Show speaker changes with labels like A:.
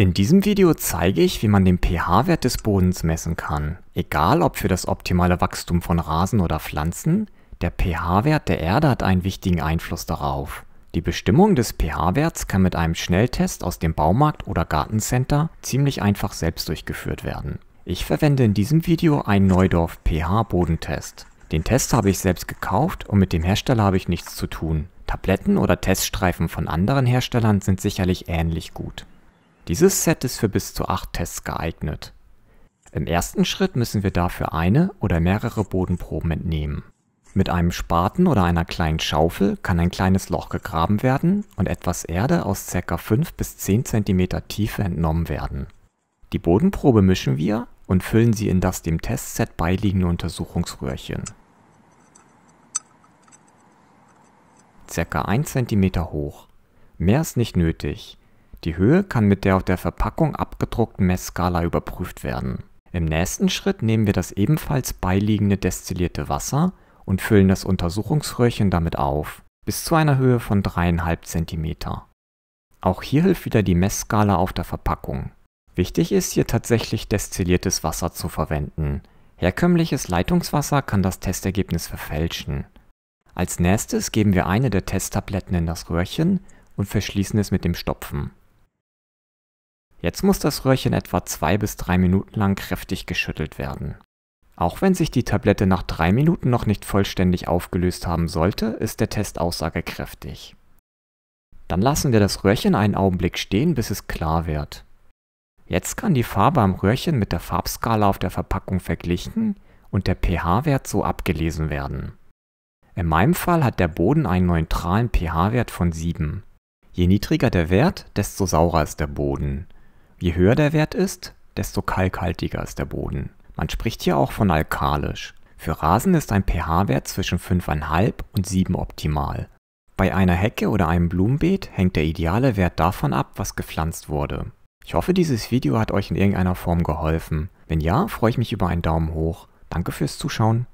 A: In diesem Video zeige ich, wie man den pH-Wert des Bodens messen kann. Egal ob für das optimale Wachstum von Rasen oder Pflanzen, der pH-Wert der Erde hat einen wichtigen Einfluss darauf. Die Bestimmung des pH-Werts kann mit einem Schnelltest aus dem Baumarkt oder Gartencenter ziemlich einfach selbst durchgeführt werden. Ich verwende in diesem Video einen Neudorf pH-Bodentest. Den Test habe ich selbst gekauft und mit dem Hersteller habe ich nichts zu tun. Tabletten oder Teststreifen von anderen Herstellern sind sicherlich ähnlich gut. Dieses Set ist für bis zu 8 Tests geeignet. Im ersten Schritt müssen wir dafür eine oder mehrere Bodenproben entnehmen. Mit einem Spaten oder einer kleinen Schaufel kann ein kleines Loch gegraben werden und etwas Erde aus ca. 5 bis 10 cm Tiefe entnommen werden. Die Bodenprobe mischen wir und füllen sie in das dem Testset beiliegende Untersuchungsröhrchen. Circa 1 cm hoch. Mehr ist nicht nötig. Die Höhe kann mit der auf der Verpackung abgedruckten Messskala überprüft werden. Im nächsten Schritt nehmen wir das ebenfalls beiliegende destillierte Wasser und füllen das Untersuchungsröhrchen damit auf, bis zu einer Höhe von 3,5 cm. Auch hier hilft wieder die Messskala auf der Verpackung. Wichtig ist hier tatsächlich destilliertes Wasser zu verwenden. Herkömmliches Leitungswasser kann das Testergebnis verfälschen. Als nächstes geben wir eine der Testtabletten in das Röhrchen und verschließen es mit dem Stopfen. Jetzt muss das Röhrchen etwa zwei bis drei Minuten lang kräftig geschüttelt werden. Auch wenn sich die Tablette nach drei Minuten noch nicht vollständig aufgelöst haben sollte, ist der Test aussagekräftig. Dann lassen wir das Röhrchen einen Augenblick stehen, bis es klar wird. Jetzt kann die Farbe am Röhrchen mit der Farbskala auf der Verpackung verglichen und der pH-Wert so abgelesen werden. In meinem Fall hat der Boden einen neutralen pH-Wert von 7. Je niedriger der Wert, desto saurer ist der Boden. Je höher der Wert ist, desto kalkhaltiger ist der Boden. Man spricht hier auch von alkalisch. Für Rasen ist ein pH-Wert zwischen 5,5 und 7 optimal. Bei einer Hecke oder einem Blumenbeet hängt der ideale Wert davon ab, was gepflanzt wurde. Ich hoffe, dieses Video hat euch in irgendeiner Form geholfen. Wenn ja, freue ich mich über einen Daumen hoch. Danke fürs Zuschauen.